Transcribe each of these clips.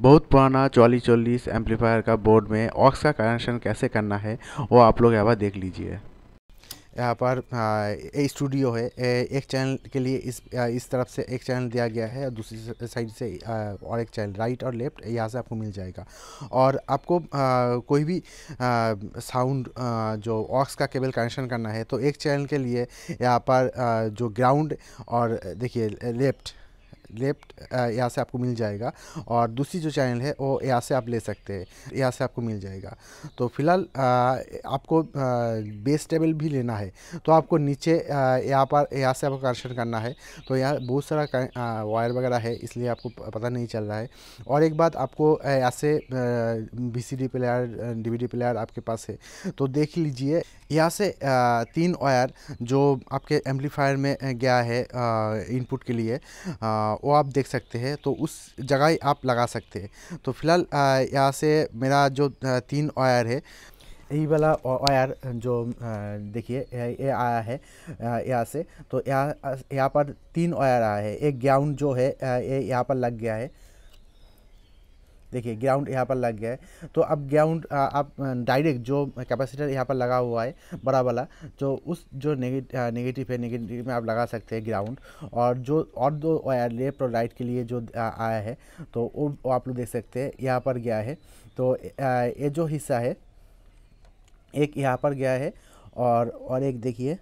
बहुत पुराना चौली चौलीस एम्पलीफायर का बोर्ड में ऑक्स का कनेक्शन कैसे करना है वो आप लोग यहाँ पर देख लीजिए यहाँ पर हाँ, स्टूडियो है एक चैनल के लिए इस इस तरफ से एक चैनल दिया गया है और दूसरी साइड से और एक चैनल राइट और लेफ्ट यहाँ से आपको मिल जाएगा और आपको कोई भी साउंड जो ऑक्स का केबल कनेक्शन करना है तो एक चैनल के लिए यहाँ पर जो ग्राउंड और देखिए लेफ्ट लेफ्ट यहाँ से आपको मिल जाएगा और दूसरी जो चैनल है वो यहाँ से आप ले सकते हैं यहाँ से आपको मिल जाएगा तो फिलहाल आपको बेस टेबल भी लेना है तो आपको नीचे यहाँ पर यहाँ से आपको कनेक्शन करना है तो यहाँ बहुत सारा वायर वगैरह है इसलिए आपको पता नहीं चल रहा है और एक बात आपको यहाँ से डी प्लेयर डी प्लेयर आपके पास है तो देख लीजिए यहाँ से तीन वायर जो आपके एम्पलीफायर में गया है इनपुट के लिए वो आप देख सकते हैं तो उस जगह ही आप लगा सकते हैं तो फिलहाल यहाँ से मेरा जो तीन वायर है यही वाला वायर जो देखिए ये आया है यहाँ से तो यहाँ यहाँ पर तीन वायर आया है एक ग्राउंड जो है ये यहाँ पर लग गया है देखिए ग्राउंड यहाँ पर लग गया है तो अब ग्राउंड आप डायरेक्ट जो कैपेसिटर यहाँ पर लगा हुआ है बड़ा वाला जो तो उस जो नेगेटिव है नेगेटिव में आप लगा सकते हैं ग्राउंड और जो और दो वायर लेफ्ट और राइट के लिए जो आया है तो वो आप लोग देख सकते हैं यहाँ पर गया है तो ये जो हिस्सा है एक यहाँ पर गया है और और एक देखिए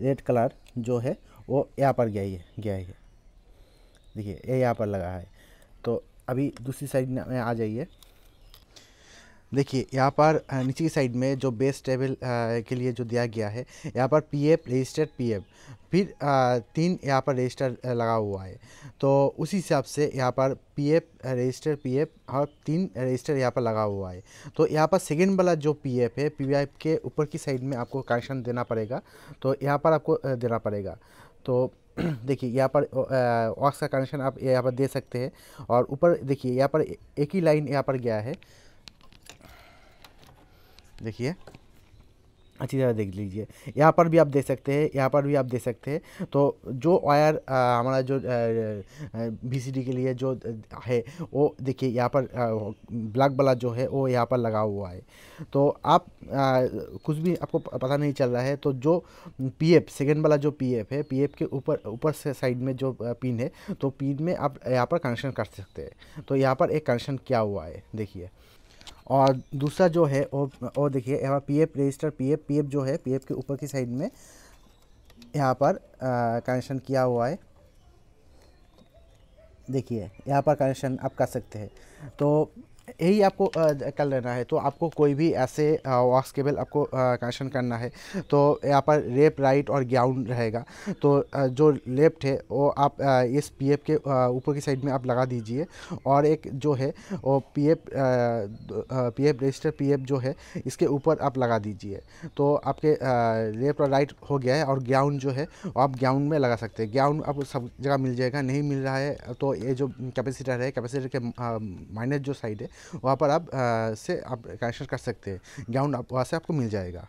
रेड कलर जो है वो यहाँ पर गया ही है गया ही है देखिए ये यहाँ पर लगा है तो अभी दूसरी साइड में आ जाइए देखिए यहाँ पर नीचे की साइड में जो बेस टेबल के लिए जो दिया गया है यहाँ पर P F registered P F फिर तीन यहाँ पर रजिस्टर लगा हुआ है तो उसी हिसाब से यहाँ पर P F register P F और तीन रजिस्टर यहाँ पर लगा हुआ है तो यहाँ पर सेकेंड वाला जो पी एफ है पी एफ के ऊपर की साइड में आपको कनेक्शन देना पड़ेगा तो यहाँ पर आपको देना पड़ेगा तो देखिए यहाँ पर ऑक्स का कनेक्शन आप यहाँ पर दे सकते हैं और ऊपर देखिए यहाँ पर एक ही लाइन यहाँ पर गया है देखिए अच्छी तरह देख लीजिए यहाँ पर भी आप देख सकते हैं यहाँ पर भी आप देख सकते हैं तो जो वायर हमारा जो वी के लिए जो है वो देखिए यहाँ पर ब्लैक वाला जो है वो यहाँ पर लगा हुआ है तो आप आ, कुछ भी आपको पता नहीं चल रहा है तो जो पी एफ सेकेंड वाला जो पी एफ है पी एफ के ऊपर ऊपर से साइड में जो पिन है तो पिन में आप यहाँ पर कनेक्शन कर सकते हैं तो यहाँ पर एक कनेक्शन क्या हुआ है देखिए और दूसरा जो है वो और देखिए यहाँ P F register P F P F जो है पी एफ के ऊपर की साइड में यहाँ पर कनेक्शन किया हुआ है देखिए यहाँ पर कनेक्शन आप कर सकते हैं तो यही आपको कर लेना है तो आपको कोई भी ऐसे वॉक्स केबल आपको कनेक्शन करना है तो यहाँ पर लेफ्ट राइट और ग्राउंड रहेगा तो जो लेफ्ट है वो आप इस पीएफ के ऊपर की साइड में आप लगा दीजिए और एक जो है वो पीएफ पीएफ रजिस्टर पीएफ जो है इसके ऊपर आप लगा दीजिए तो आपके लेफ्ट और राइट हो गया है और ग्राउंड जो है आप ग्राउंड में लगा सकते हैं ग्राउंड आपको सब जगह मिल जाएगा नहीं मिल रहा है तो ये जो कैपेसिटर है कैपेसिटर के माइनस जो साइड है वहाँ पर आप आ, से आप कनेक्शन कर सकते हैं ग्राउंड आप वहाँ से आपको मिल जाएगा